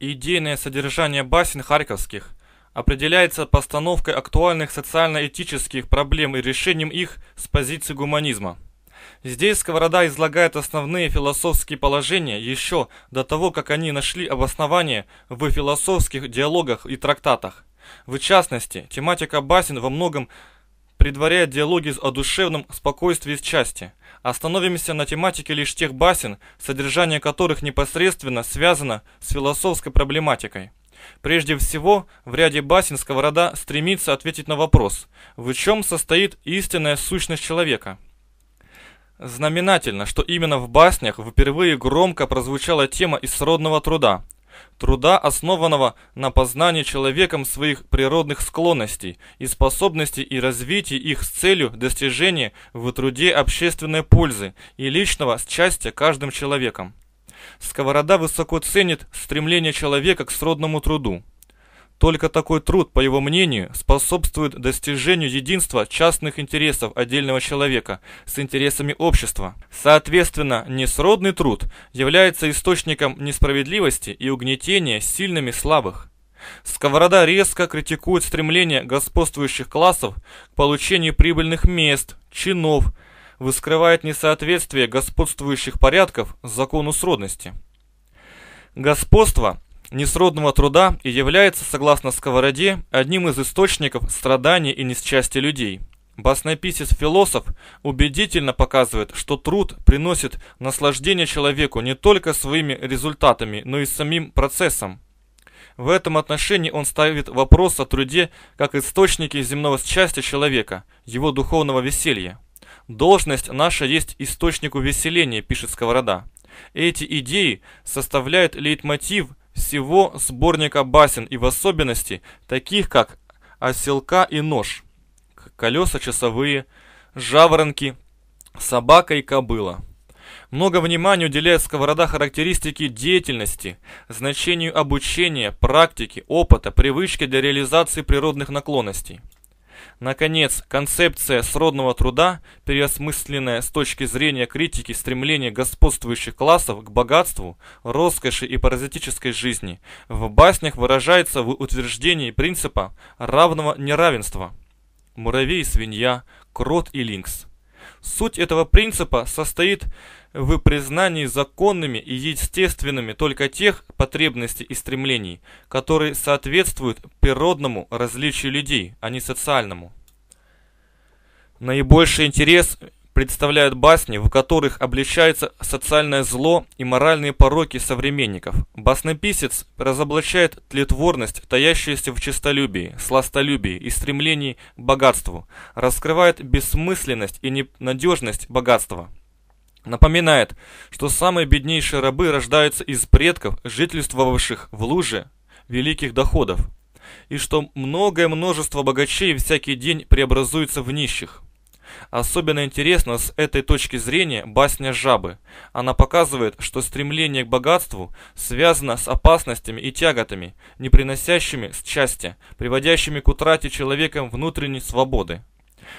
Идейное содержание басен харьковских определяется постановкой актуальных социально-этических проблем и решением их с позиции гуманизма. Здесь сковорода излагает основные философские положения еще до того, как они нашли обоснование в философских диалогах и трактатах. В частности, тематика басен во многом предваряя диалоги о душевном спокойствии в части. Остановимся на тематике лишь тех басен, содержание которых непосредственно связано с философской проблематикой. Прежде всего, в ряде басен сковорода стремится ответить на вопрос, в чем состоит истинная сущность человека. Знаменательно, что именно в баснях впервые громко прозвучала тема из сродного труда – труда, основанного на познании человеком своих природных склонностей и способностей и развитии их с целью достижения в труде общественной пользы и личного счастья каждым человеком. Сковорода высоко ценит стремление человека к сродному труду. Только такой труд, по его мнению, способствует достижению единства частных интересов отдельного человека с интересами общества. Соответственно, несродный труд является источником несправедливости и угнетения сильными слабых. Сковорода резко критикует стремление господствующих классов к получению прибыльных мест, чинов, выскрывает несоответствие господствующих порядков закону сродности. Господство – несродного труда и является, согласно Сковороде, одним из источников страданий и несчастья людей. Баснописец-философ убедительно показывает, что труд приносит наслаждение человеку не только своими результатами, но и самим процессом. В этом отношении он ставит вопрос о труде как источнике земного счастья человека, его духовного веселья. «Должность наша есть источник увеселения», пишет Сковорода. Эти идеи составляют лейтмотив всего сборника басен и в особенности таких, как «Оселка и нож», «Колеса часовые», «Жаворонки», «Собака и кобыла». Много внимания уделяет сковорода характеристики деятельности, значению обучения, практики, опыта, привычки для реализации природных наклонностей. Наконец, концепция сродного труда, переосмысленная с точки зрения критики стремления господствующих классов к богатству, роскоши и паразитической жизни, в баснях выражается в утверждении принципа равного неравенства. Муравей и свинья, крот и линкс. Суть этого принципа состоит в в признании законными и естественными только тех потребностей и стремлений, которые соответствуют природному различию людей, а не социальному. Наибольший интерес представляют басни, в которых обличается социальное зло и моральные пороки современников. Баснописец разоблачает тлетворность, таящуюся в честолюбии, сластолюбии и стремлении к богатству, раскрывает бессмысленность и ненадежность богатства, Напоминает, что самые беднейшие рабы рождаются из предков, жительствовавших в луже великих доходов, и что многое множество богачей всякий день преобразуется в нищих. Особенно интересно с этой точки зрения басня жабы. Она показывает, что стремление к богатству связано с опасностями и тяготами, не приносящими счастья, приводящими к утрате человеком внутренней свободы.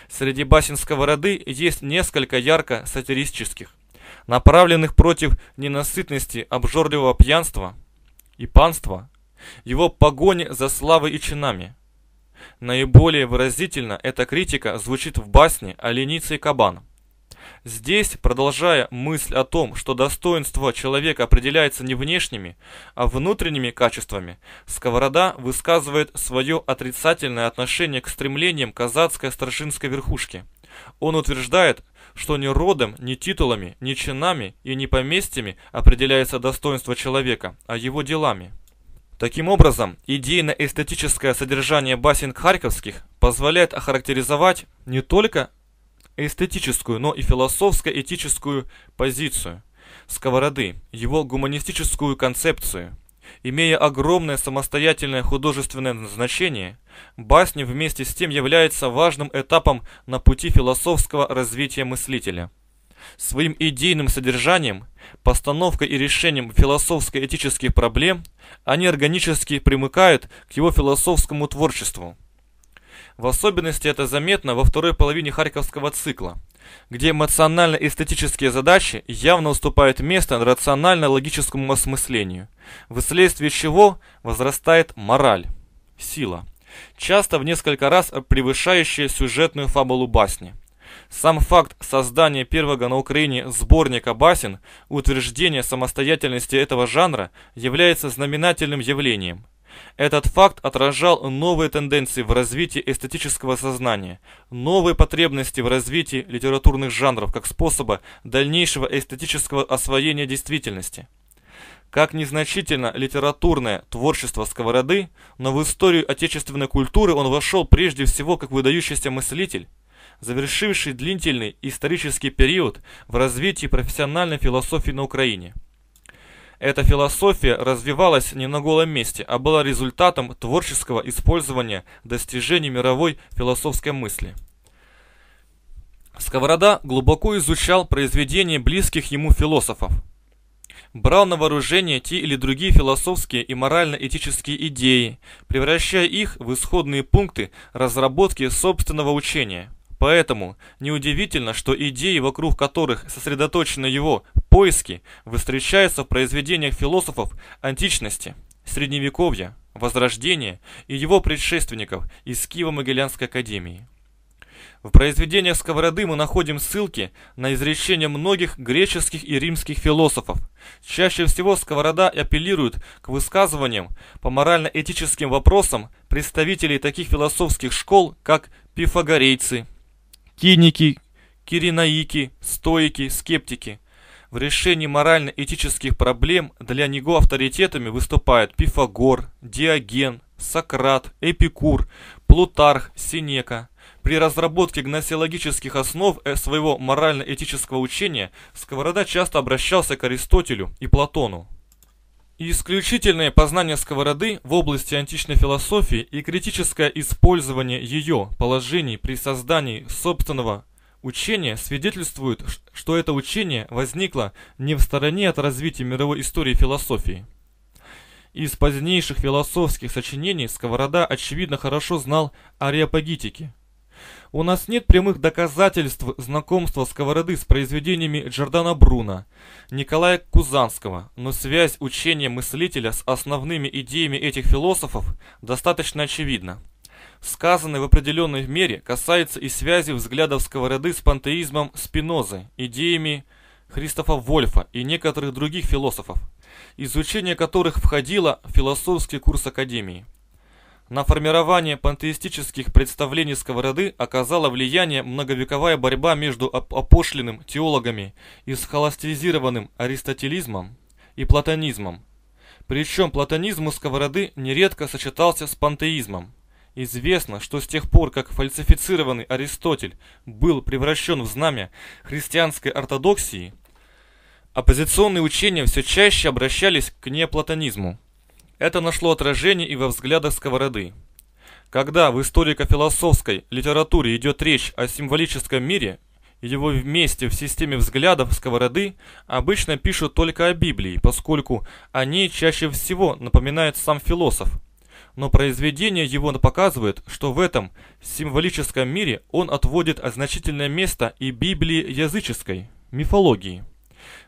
Среди басен сковороды есть несколько ярко сатирических, направленных против ненасытности, обжорливого пьянства и панства, его погони за славой и чинами. Наиболее выразительно эта критика звучит в басне о ленице и кабан, Здесь, продолжая мысль о том, что достоинство человека определяется не внешними, а внутренними качествами, Сковорода высказывает свое отрицательное отношение к стремлениям казацкой старшинской верхушки. Он утверждает, что ни родом, ни титулами, ни чинами и ни поместьями определяется достоинство человека, а его делами. Таким образом, идейно-эстетическое содержание басен Харьковских позволяет охарактеризовать не только эстетическую, но и философско-этическую позицию Сковороды, его гуманистическую концепцию. Имея огромное самостоятельное художественное значение, басня вместе с тем является важным этапом на пути философского развития мыслителя. Своим идейным содержанием, постановкой и решением философско-этических проблем они органически примыкают к его философскому творчеству – в особенности это заметно во второй половине харьковского цикла, где эмоционально-эстетические задачи явно уступают место рационально-логическому осмыслению, вследствие чего возрастает мораль, сила, часто в несколько раз превышающая сюжетную фабулу басни. Сам факт создания первого на Украине сборника басен, утверждение самостоятельности этого жанра является знаменательным явлением – этот факт отражал новые тенденции в развитии эстетического сознания, новые потребности в развитии литературных жанров как способа дальнейшего эстетического освоения действительности. Как незначительно литературное творчество Сковороды, но в историю отечественной культуры он вошел прежде всего как выдающийся мыслитель, завершивший длительный исторический период в развитии профессиональной философии на Украине – эта философия развивалась не на голом месте, а была результатом творческого использования достижений мировой философской мысли. Сковорода глубоко изучал произведения близких ему философов. Брал на вооружение те или другие философские и морально-этические идеи, превращая их в исходные пункты разработки собственного учения – Поэтому неудивительно, что идеи, вокруг которых сосредоточены его поиски, встречаются в произведениях философов античности, средневековья, возрождения и его предшественников из Киево-Могилянской академии. В произведениях Сковороды мы находим ссылки на изречения многих греческих и римских философов. Чаще всего Сковорода апеллирует к высказываниям по морально-этическим вопросам представителей таких философских школ, как пифагорейцы, киники, киринаики, стоики, скептики. В решении морально-этических проблем для него авторитетами выступают Пифагор, Диоген, Сократ, Эпикур, Плутарх, Синека. При разработке гносеологических основ э, своего морально-этического учения Сковорода часто обращался к Аристотелю и Платону. И исключительное познание сковороды в области античной философии и критическое использование ее положений при создании собственного учения свидетельствуют, что это учение возникло не в стороне от развития мировой истории философии. Из позднейших философских сочинений Сковорода очевидно хорошо знал ареопагитики – у нас нет прямых доказательств знакомства Сковороды с произведениями Джордана Бруна, Николая Кузанского, но связь учения мыслителя с основными идеями этих философов достаточно очевидна. Сказанное в определенной мере касается и связи взглядов Сковороды с пантеизмом Спинозы, идеями Христофа Вольфа и некоторых других философов, изучение которых входило в философский курс Академии – на формирование пантеистических представлений сковороды оказала влияние многовековая борьба между опошленным теологами и схоластизированным аристотелизмом и платонизмом. Причем платонизм у сковороды нередко сочетался с пантеизмом. Известно, что с тех пор, как фальсифицированный Аристотель был превращен в знамя христианской ортодоксии, оппозиционные учения все чаще обращались к неплатонизму. Это нашло отражение и во взглядах Сковороды. Когда в историко-философской литературе идет речь о символическом мире, его вместе в системе взглядов сковороды обычно пишут только о Библии, поскольку о ней чаще всего напоминает сам философ. Но произведение его показывает, что в этом символическом мире он отводит значительное место и Библии языческой, мифологии.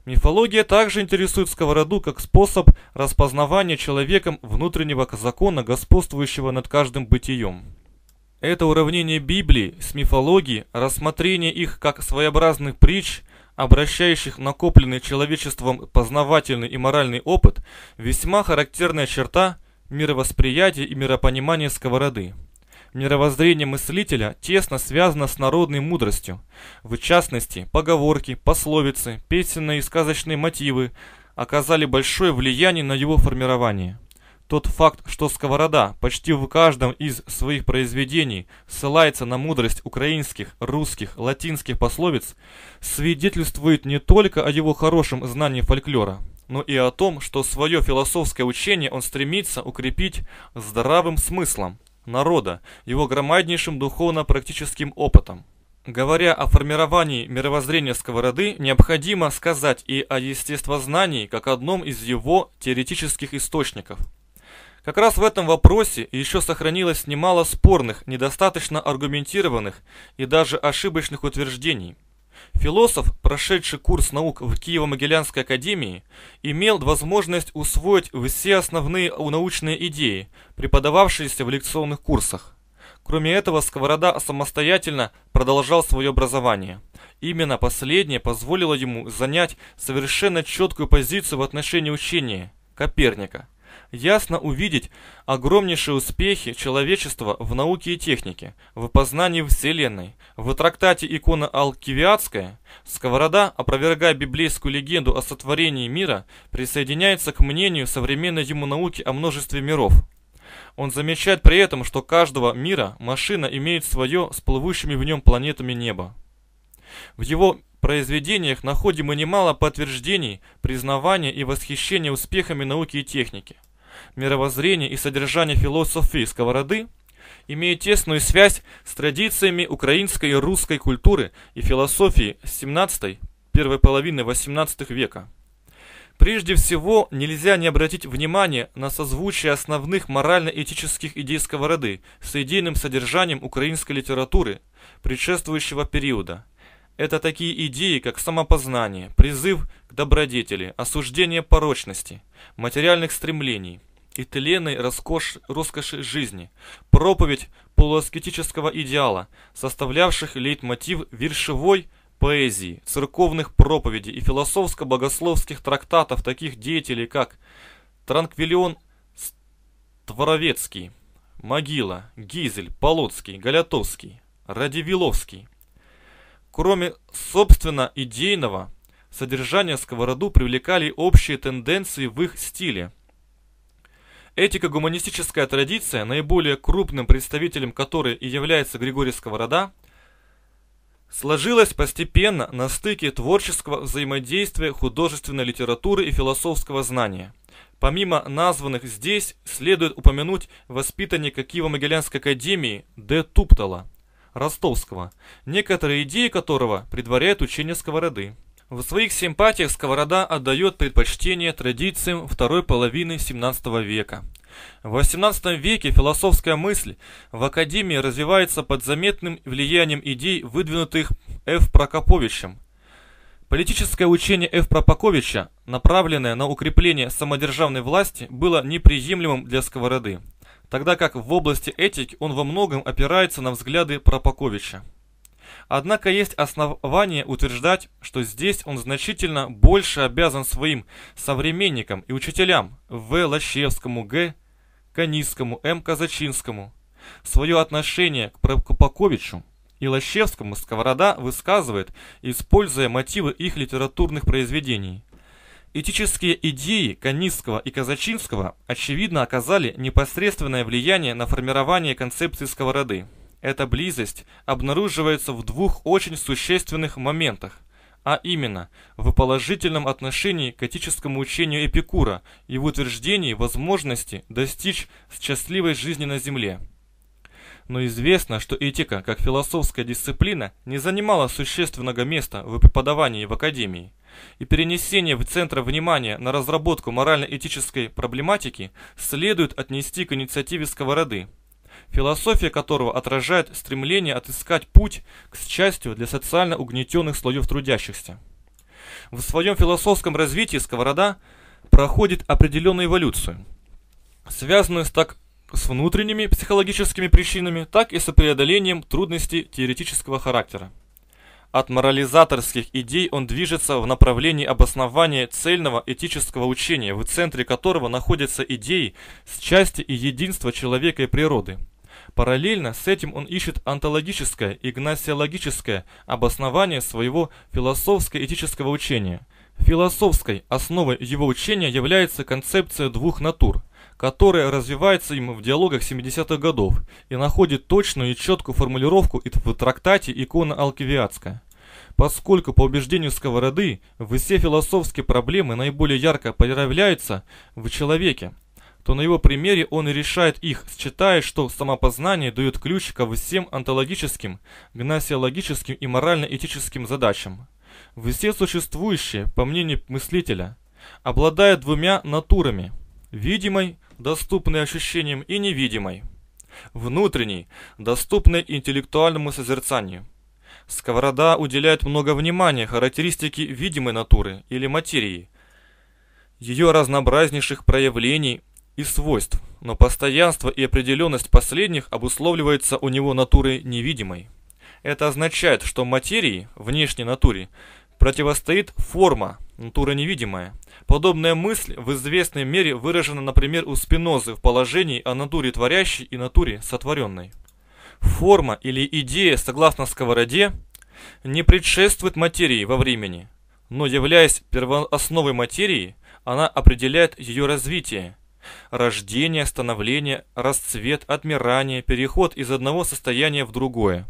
Мифология также интересует сковороду как способ распознавания человеком внутреннего закона, господствующего над каждым бытием. Это уравнение Библии с мифологией, рассмотрение их как своеобразных притч, обращающих накопленный человечеством познавательный и моральный опыт, весьма характерная черта мировосприятия и миропонимания сковороды. Мировоззрение мыслителя тесно связано с народной мудростью. В частности, поговорки, пословицы, песенные и сказочные мотивы оказали большое влияние на его формирование. Тот факт, что Сковорода почти в каждом из своих произведений ссылается на мудрость украинских, русских, латинских пословиц, свидетельствует не только о его хорошем знании фольклора, но и о том, что свое философское учение он стремится укрепить здравым смыслом – народа, его громаднейшим духовно-практическим опытом. Говоря о формировании мировоззрения сковороды, необходимо сказать и о естествознании как одном из его теоретических источников. Как раз в этом вопросе еще сохранилось немало спорных, недостаточно аргументированных и даже ошибочных утверждений – Философ, прошедший курс наук в Киево-Могилянской академии, имел возможность усвоить все основные научные идеи, преподававшиеся в лекционных курсах. Кроме этого, Сковорода самостоятельно продолжал свое образование. Именно последнее позволило ему занять совершенно четкую позицию в отношении учения – Коперника – ясно увидеть огромнейшие успехи человечества в науке и технике, в познании Вселенной. В трактате икона Алкивиадская Сковорода, опровергая библейскую легенду о сотворении мира, присоединяется к мнению современной ему науки о множестве миров. Он замечает при этом, что каждого мира машина имеет свое с плывущими в нем планетами небо. В его произведениях находим и немало подтверждений, признавания и восхищения успехами науки и техники – мировоззрение и содержание философии сковороды имеют тесную связь с традициями украинской и русской культуры и философии 17 первой половины 18 века. Прежде всего, нельзя не обратить внимание на созвучие основных морально-этических идей сковороды с идейным содержанием украинской литературы предшествующего периода. Это такие идеи, как самопознание, призыв к добродетели, осуждение порочности, материальных стремлений – и тленной роскошь, роскоши жизни, проповедь полуаскетического идеала, составлявших лейтмотив вершевой поэзии, церковных проповедей и философско-богословских трактатов таких деятелей, как Транквилион Творовецкий, Могила, Гизель, Полоцкий, Галятовский, Радивиловский. Кроме, собственно, идейного, содержания сковороду привлекали общие тенденции в их стиле – Этико-гуманистическая традиция, наиболее крупным представителем которой и является Григорий Сковорода, сложилась постепенно на стыке творческого взаимодействия художественной литературы и философского знания. Помимо названных здесь, следует упомянуть воспитанника Киево-Могилянской академии Д. Туптала, Ростовского, некоторые идеи которого предваряют учение Сковороды. В своих симпатиях Сковорода отдает предпочтение традициям второй половины 17 века. В XVIII веке философская мысль в Академии развивается под заметным влиянием идей, выдвинутых Ф. Прокоповичем. Политическое учение Ф. Пропаковича, направленное на укрепление самодержавной власти, было неприемлемым для Сковороды, тогда как в области этики он во многом опирается на взгляды Пропаковича. Однако есть основания утверждать, что здесь он значительно больше обязан своим современникам и учителям В. Лощевскому, Г. Канискому, М. Казачинскому. Свое отношение к Прокоповичу и Лощевскому Сковорода высказывает, используя мотивы их литературных произведений. Этические идеи Канистского и Казачинского, очевидно, оказали непосредственное влияние на формирование концепции сковороды. Эта близость обнаруживается в двух очень существенных моментах, а именно в положительном отношении к этическому учению Эпикура и в утверждении возможности достичь счастливой жизни на Земле. Но известно, что этика как философская дисциплина не занимала существенного места в преподавании в Академии, и перенесение в центр внимания на разработку морально-этической проблематики следует отнести к инициативе Сковороды – философия которого отражает стремление отыскать путь к счастью для социально угнетенных слоев трудящихся. В своем философском развитии Сковорода проходит определенную эволюцию, связанную с так с внутренними психологическими причинами, так и с преодолением трудностей теоретического характера. От морализаторских идей он движется в направлении обоснования цельного этического учения, в центре которого находятся идеи счастья и единства человека и природы – Параллельно с этим он ищет антологическое и гносеологическое обоснование своего философско-этического учения. Философской основой его учения является концепция двух натур, которая развивается им в диалогах 70-х годов и находит точную и четкую формулировку в трактате «Икона Алкивиадска» поскольку по убеждению Сковороды все философские проблемы наиболее ярко проявляются в человеке, то на его примере он и решает их, считая, что самопознание дает ключ ко всем онтологическим, гносеологическим и морально-этическим задачам. Все существующие, по мнению мыслителя, обладает двумя натурами – видимой, доступной ощущениям, и невидимой, внутренней, доступной интеллектуальному созерцанию. Сковорода уделяет много внимания характеристике видимой натуры или материи, ее разнообразнейших проявлений – и свойств, но постоянство и определенность последних обусловливается у него натурой невидимой. Это означает, что материи, внешней натуре, противостоит форма, натура невидимая. Подобная мысль в известной мере выражена, например, у Спинозы в положении о натуре творящей и натуре сотворенной. Форма или идея, согласно сковороде, не предшествует материи во времени, но являясь первоосновой материи, она определяет ее развитие – Рождение, становление, расцвет, отмирание, переход из одного состояния в другое.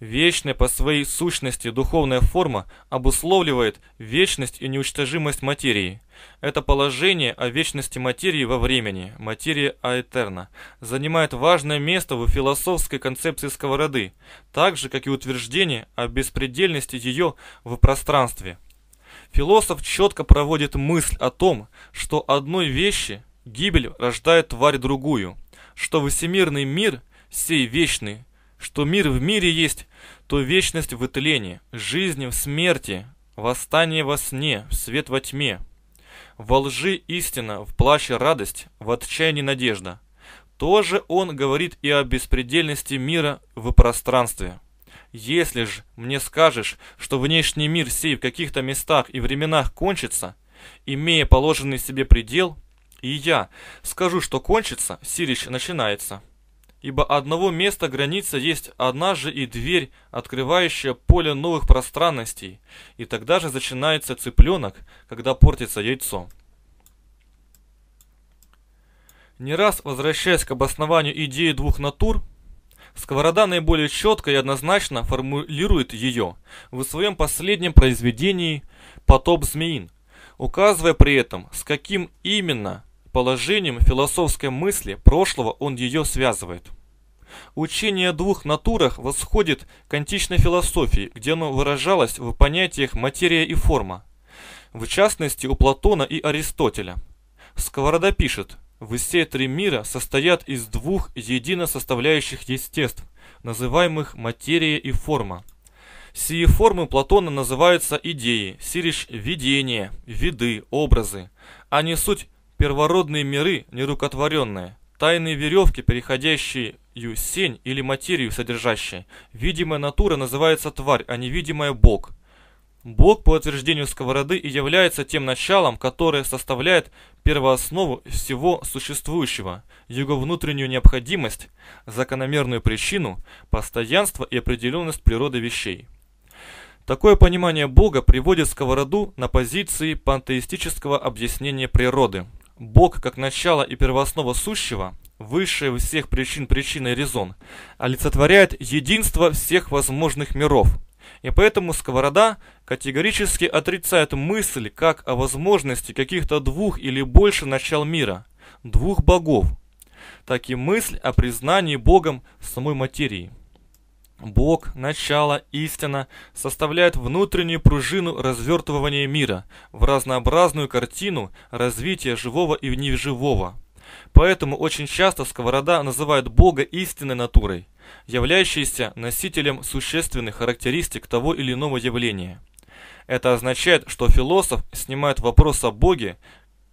Вечная по своей сущности духовная форма обусловливает вечность и неуничтожимость материи. Это положение о вечности материи во времени, материи аэтерна, занимает важное место в философской концепции сковороды, так же, как и утверждение о беспредельности ее в пространстве. Философ четко проводит мысль о том, что одной вещи – Гибель рождает тварь другую, что всемирный мир сей вечный, что мир в мире есть, то вечность в тлении, жизнь в смерти, восстание во сне, свет во тьме. Во лжи истина, в плаще радость, в отчаянии надежда. Тоже он говорит и о беспредельности мира в пространстве. Если же мне скажешь, что внешний мир сей в каких-то местах и временах кончится, имея положенный себе предел – и я скажу, что кончится, Сирич начинается. Ибо одного места граница есть одна же и дверь, открывающая поле новых пространностей. И тогда же начинается цыпленок, когда портится яйцо. Не раз возвращаясь к обоснованию идеи двух натур, Сковорода наиболее четко и однозначно формулирует ее в своем последнем произведении «Потоп змеин», указывая при этом, с каким именно Положением философской мысли прошлого он ее связывает. Учение о двух натурах восходит к античной философии, где оно выражалось в понятиях материя и форма, в частности у Платона и Аристотеля. Сковорода пишет, «Все три мира состоят из двух едино составляющих естеств, называемых материя и форма. Сие формы Платона называются идеи, сирич видения, виды, образы, а не суть первородные миры нерукотворенные, тайные веревки, переходящие ю сень или материю содержащие. Видимая натура называется тварь, а невидимая Бог. Бог, по утверждению сковороды, и является тем началом, которое составляет первооснову всего существующего, его внутреннюю необходимость, закономерную причину, постоянство и определенность природы вещей. Такое понимание Бога приводит сковороду на позиции пантеистического объяснения природы – Бог, как начало и первооснова сущего, высшая всех причин причина и резон, олицетворяет единство всех возможных миров. И поэтому Сковорода категорически отрицает мысль как о возможности каких-то двух или больше начал мира, двух богов, так и мысль о признании Богом самой материи. Бог, начало, истина составляют внутреннюю пружину развертывания мира в разнообразную картину развития живого и неживого. Поэтому очень часто сковорода называют Бога истинной натурой, являющейся носителем существенных характеристик того или иного явления. Это означает, что философ снимает вопрос о Боге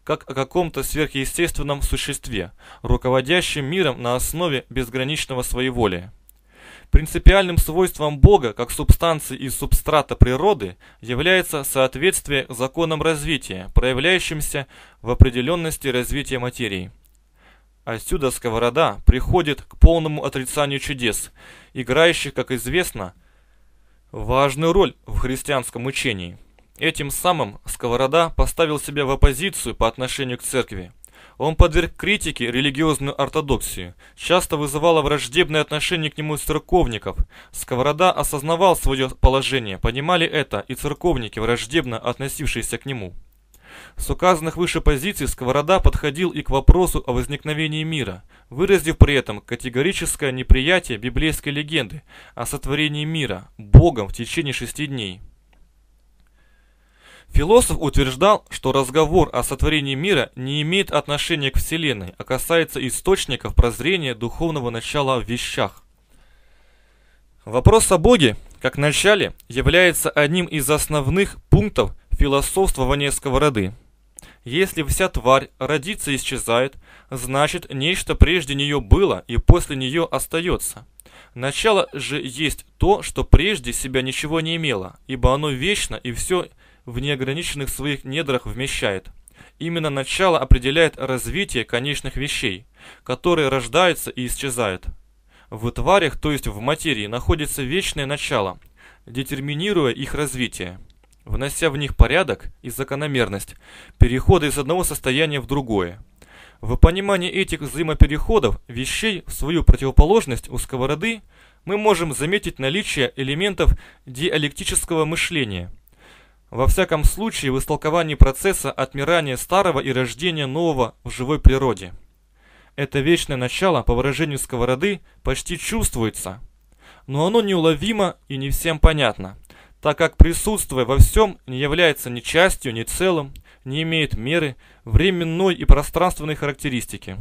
как о каком-то сверхъестественном существе, руководящем миром на основе безграничного своеволия. Принципиальным свойством Бога как субстанции и субстрата природы является соответствие законам развития, проявляющимся в определенности развития материи. Отсюда сковорода приходит к полному отрицанию чудес, играющих, как известно, важную роль в христианском учении. Этим самым сковорода поставил себя в оппозицию по отношению к церкви, он подверг критике религиозную ортодоксию, часто вызывало враждебное отношение к нему церковников. Сковорода осознавал свое положение, понимали это и церковники, враждебно относившиеся к нему. С указанных выше позиций Сковорода подходил и к вопросу о возникновении мира, выразив при этом категорическое неприятие библейской легенды о сотворении мира Богом в течение шести дней. Философ утверждал, что разговор о сотворении мира не имеет отношения к Вселенной, а касается источников прозрения духовного начала в вещах. Вопрос о Боге, как начале, является одним из основных пунктов философствования сковороды. Если вся тварь родится и исчезает, значит нечто прежде нее было и после нее остается. Начало же есть то, что прежде себя ничего не имело, ибо оно вечно и все в неограниченных своих недрах вмещает. Именно начало определяет развитие конечных вещей, которые рождаются и исчезают. В тварях, то есть в материи, находится вечное начало, детерминируя их развитие, внося в них порядок и закономерность, переходы из одного состояния в другое. В понимании этих взаимопереходов вещей в свою противоположность у сковороды мы можем заметить наличие элементов диалектического мышления – во всяком случае, в истолковании процесса отмирания старого и рождения нового в живой природе. Это вечное начало, по выражению сковороды, почти чувствуется, но оно неуловимо и не всем понятно, так как присутствие во всем не является ни частью, ни целым, не имеет меры, временной и пространственной характеристики.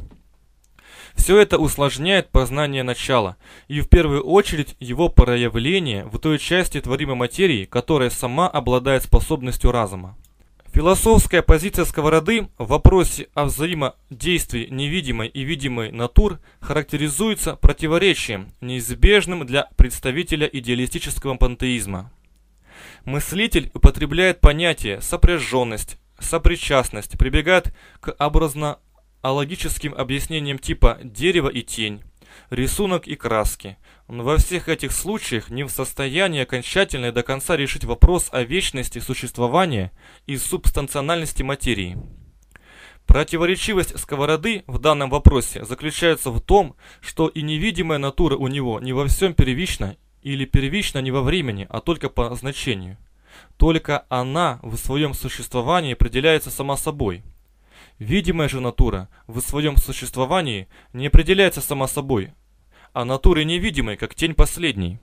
Все это усложняет познание начала, и в первую очередь его проявление в той части творимой материи, которая сама обладает способностью разума. Философская позиция сковороды в вопросе о взаимодействии невидимой и видимой натур характеризуется противоречием, неизбежным для представителя идеалистического пантеизма. Мыслитель употребляет понятие «сопряженность», «сопричастность», прибегает к образно а логическим объяснением типа «дерево и тень», рисунок и краски. Но во всех этих случаях не в состоянии окончательно и до конца решить вопрос о вечности существования и субстанциональности материи. Противоречивость сковороды в данном вопросе заключается в том, что и невидимая натура у него не во всем первична или первична не во времени, а только по значению. Только она в своем существовании определяется сама собой – Видимая же натура в своем существовании не определяется сама собой, а натурой невидимой, как тень последней.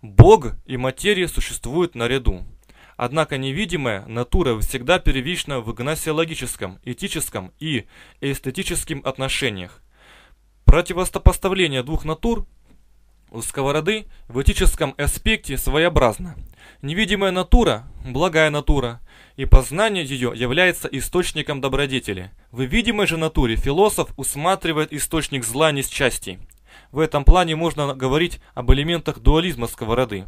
Бог и материя существуют наряду. Однако невидимая натура всегда первична в гносеологическом, этическом и эстетическом отношениях. Противопоставление двух натур у сковороды в этическом аспекте своеобразно. Невидимая натура – благая натура, и познание ее является источником добродетели. В видимой же натуре философ усматривает источник зла несчастий. В этом плане можно говорить об элементах дуализма сковороды.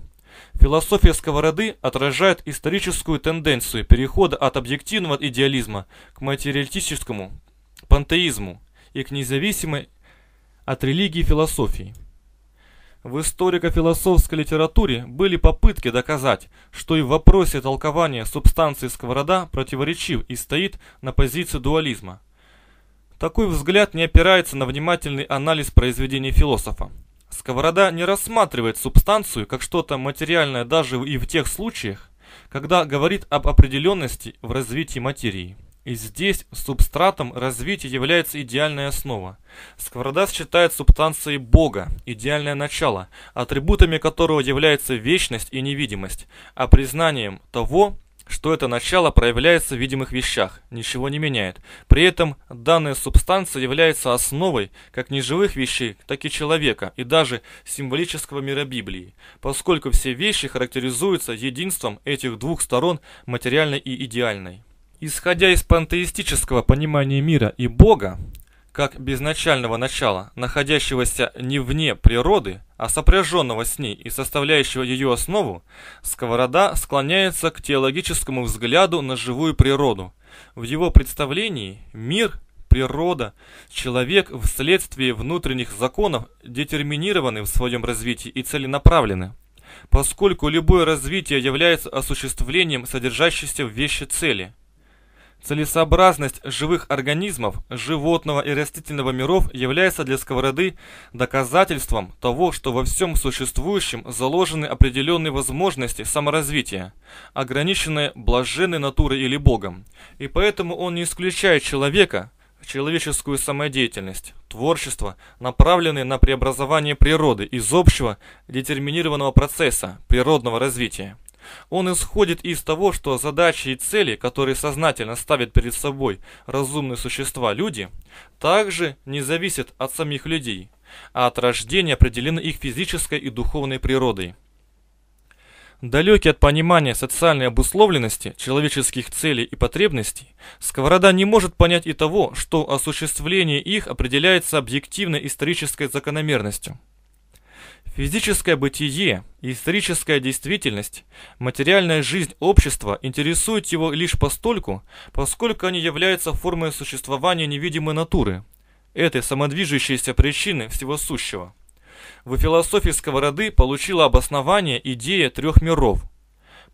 Философия сковороды отражает историческую тенденцию перехода от объективного идеализма к материалистическому пантеизму и к независимой от религии философии – в историко-философской литературе были попытки доказать, что и в вопросе толкования субстанции сковорода противоречив и стоит на позиции дуализма. Такой взгляд не опирается на внимательный анализ произведений философа. Сковорода не рассматривает субстанцию как что-то материальное даже и в тех случаях, когда говорит об определенности в развитии материи. И здесь субстратом развития является идеальная основа. Сковорода считает субстанцией Бога, идеальное начало, атрибутами которого является вечность и невидимость, а признанием того, что это начало проявляется в видимых вещах, ничего не меняет. При этом данная субстанция является основой как неживых вещей, так и человека, и даже символического мира Библии, поскольку все вещи характеризуются единством этих двух сторон материальной и идеальной. Исходя из пантеистического понимания мира и Бога, как безначального начала, находящегося не вне природы, а сопряженного с ней и составляющего ее основу, сковорода склоняется к теологическому взгляду на живую природу. В его представлении мир, природа, человек вследствие внутренних законов детерминированы в своем развитии и целенаправлены поскольку любое развитие является осуществлением содержащейся в вещи цели – Целесообразность живых организмов, животного и растительного миров является для сковороды доказательством того, что во всем существующем заложены определенные возможности саморазвития, ограниченные блаженной натурой или Богом. И поэтому он не исключает человека, человеческую самодеятельность, творчество, направленные на преобразование природы из общего детерминированного процесса природного развития. Он исходит из того, что задачи и цели, которые сознательно ставят перед собой разумные существа люди, также не зависят от самих людей, а от рождения определены их физической и духовной природой. Далекий от понимания социальной обусловленности, человеческих целей и потребностей, сковорода не может понять и того, что осуществление их определяется объективной исторической закономерностью – Физическое бытие, историческая действительность, материальная жизнь общества интересуют его лишь постольку, поскольку они являются формой существования невидимой натуры, этой самодвижущейся причины всего сущего. В философии сковороды получила обоснование идея трех миров.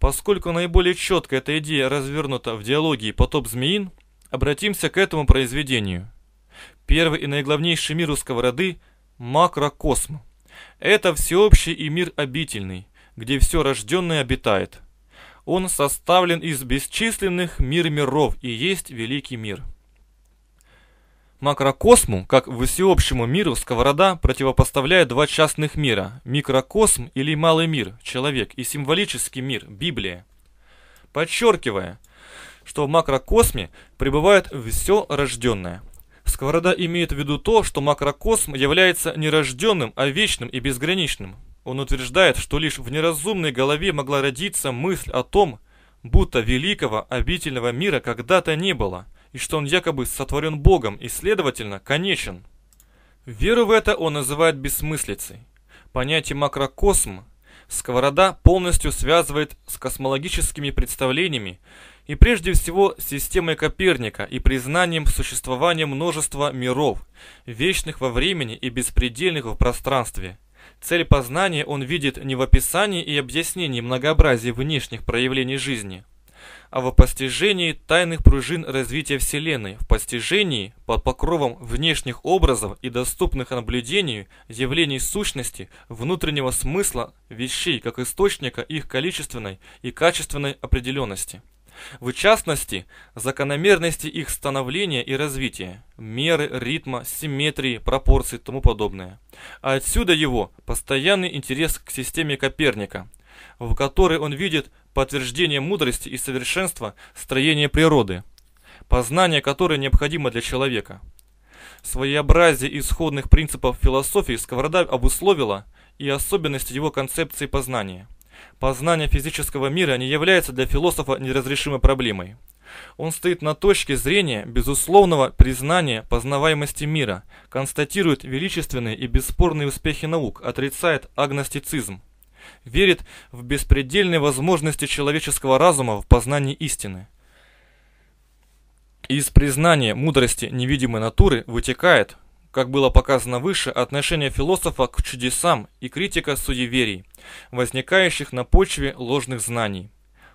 Поскольку наиболее четко эта идея развернута в диалогии «Потоп змеин», обратимся к этому произведению. Первый и наиглавнейший мир у сковороды – макрокосм. Это всеобщий и мир обительный, где все рожденное обитает. Он составлен из бесчисленных мир миров и есть великий мир. Макрокосму, как всеобщему миру, сковорода противопоставляет два частных мира – микрокосм или малый мир, человек, и символический мир, Библия. Подчеркивая, что в макрокосме пребывает все рожденное – Сковорода имеет в виду то, что макрокосм является нерожденным, а вечным и безграничным. Он утверждает, что лишь в неразумной голове могла родиться мысль о том, будто великого обительного мира когда-то не было, и что он якобы сотворен Богом и, следовательно, конечен. Веру в это он называет бессмыслицей. Понятие макрокосм Сковорода полностью связывает с космологическими представлениями и прежде всего с системой Коперника и признанием существования множества миров, вечных во времени и беспредельных в пространстве. Цель познания он видит не в описании и объяснении многообразия внешних проявлений жизни – а в постижении тайных пружин развития Вселенной, в постижении, под покровом внешних образов и доступных наблюдению, явлений сущности, внутреннего смысла вещей как источника их количественной и качественной определенности. В частности, закономерности их становления и развития, меры, ритма, симметрии, пропорций и тому подобное. А отсюда его постоянный интерес к системе Коперника – в которой он видит подтверждение мудрости и совершенства строения природы, познание которой необходимо для человека. Своеобразие исходных принципов философии Сковорода обусловило и особенности его концепции познания. Познание физического мира не является для философа неразрешимой проблемой. Он стоит на точке зрения безусловного признания познаваемости мира, констатирует величественные и бесспорные успехи наук, отрицает агностицизм верит в беспредельные возможности человеческого разума в познании истины. Из признания мудрости невидимой натуры вытекает, как было показано выше, отношение философа к чудесам и критика суеверий, возникающих на почве ложных знаний.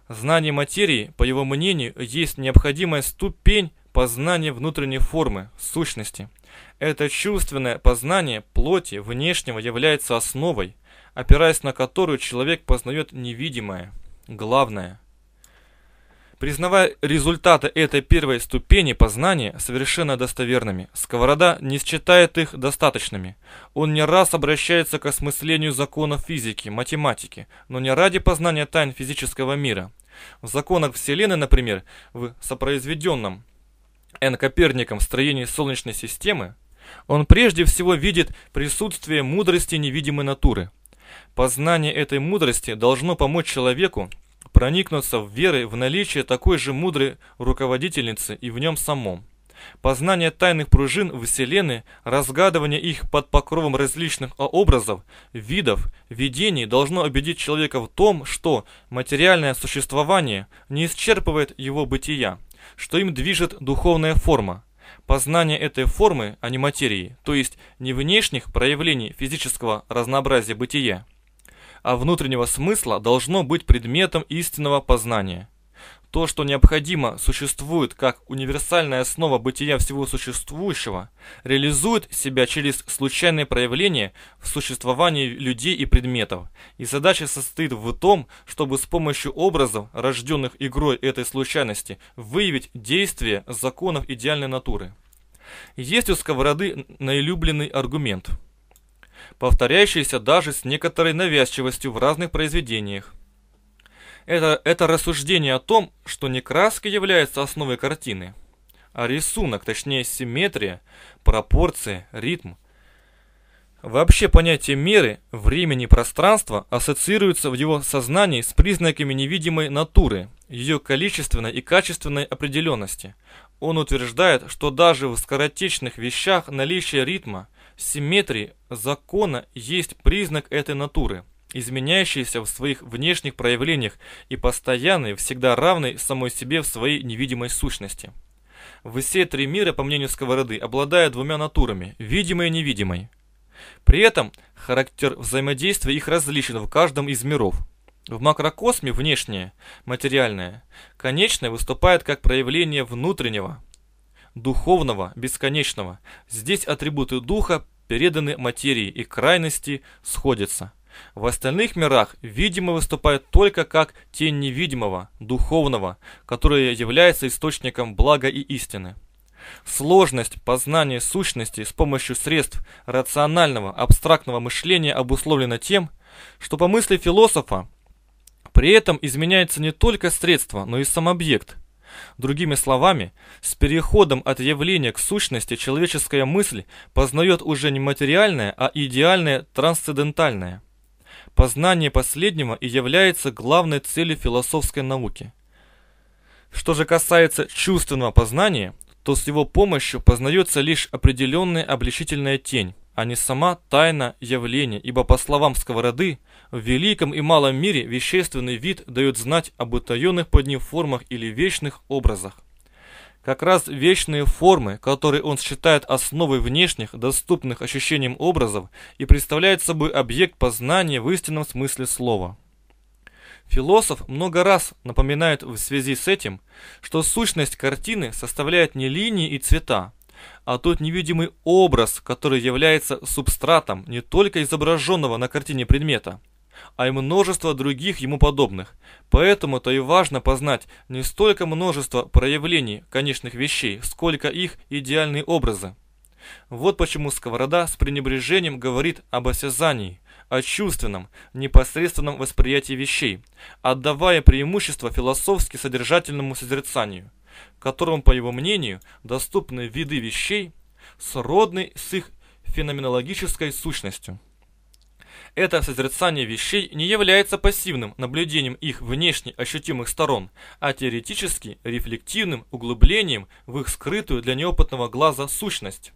Знание материи, по его мнению, есть необходимая ступень познания внутренней формы, сущности. Это чувственное познание плоти внешнего является основой – опираясь на которую человек познает невидимое, главное. Признавая результаты этой первой ступени познания совершенно достоверными, Сковорода не считает их достаточными. Он не раз обращается к осмыслению законов физики, математики, но не ради познания тайн физического мира. В законах Вселенной, например, в сопроизведенном Н. Коперником строении Солнечной системы, он прежде всего видит присутствие мудрости невидимой натуры – Познание этой мудрости должно помочь человеку проникнуться в верой в наличие такой же мудрой руководительницы и в нем самом. Познание тайных пружин Вселенной, разгадывание их под покровом различных образов, видов, видений должно убедить человека в том, что материальное существование не исчерпывает его бытия, что им движет духовная форма, Познание этой формы, а не материи, то есть не внешних проявлений физического разнообразия бытия, а внутреннего смысла должно быть предметом истинного познания – то, что необходимо, существует как универсальная основа бытия всего существующего, реализует себя через случайные проявления в существовании людей и предметов. И задача состоит в том, чтобы с помощью образов, рожденных игрой этой случайности, выявить действие законов идеальной натуры. Есть у сковороды наилюбленный аргумент, повторяющийся даже с некоторой навязчивостью в разных произведениях. Это, это рассуждение о том, что не краска является основой картины, а рисунок, точнее симметрия, пропорции, ритм. Вообще понятие меры, времени и пространства ассоциируется в его сознании с признаками невидимой натуры, ее количественной и качественной определенности. Он утверждает, что даже в скоротечных вещах наличие ритма, симметрии, закона есть признак этой натуры – изменяющийся в своих внешних проявлениях и постоянный, всегда равный самой себе в своей невидимой сущности. Все три мира, по мнению Сковороды, обладают двумя натурами – видимой и невидимой. При этом характер взаимодействия их различен в каждом из миров. В макрокосме внешнее, материальное, конечное выступает как проявление внутреннего, духовного, бесконечного. Здесь атрибуты духа переданы материи и крайности сходятся. В остальных мирах видимый выступает только как тень невидимого, духовного, которая является источником блага и истины. Сложность познания сущности с помощью средств рационального, абстрактного мышления обусловлена тем, что по мысли философа при этом изменяется не только средство, но и сам объект. Другими словами, с переходом от явления к сущности человеческая мысль познает уже не материальное, а идеальное трансцендентальное. Познание последнего и является главной целью философской науки. Что же касается чувственного познания, то с его помощью познается лишь определенная обличительная тень, а не сама тайна явления, ибо, по словам сковороды, в великом и малом мире вещественный вид дает знать об утаенных под ним формах или вечных образах. Как раз вечные формы, которые он считает основой внешних, доступных ощущениям образов и представляет собой объект познания в истинном смысле слова. Философ много раз напоминает в связи с этим, что сущность картины составляет не линии и цвета, а тот невидимый образ, который является субстратом не только изображенного на картине предмета – а и множество других ему подобных. Поэтому-то и важно познать не столько множество проявлений конечных вещей, сколько их идеальные образы. Вот почему Сковорода с пренебрежением говорит об осязании, о чувственном, непосредственном восприятии вещей, отдавая преимущество философски содержательному созерцанию, которому, по его мнению, доступны виды вещей, сродны с их феноменологической сущностью. Это созерцание вещей не является пассивным наблюдением их внешне ощутимых сторон, а теоретически рефлективным углублением в их скрытую для неопытного глаза сущность.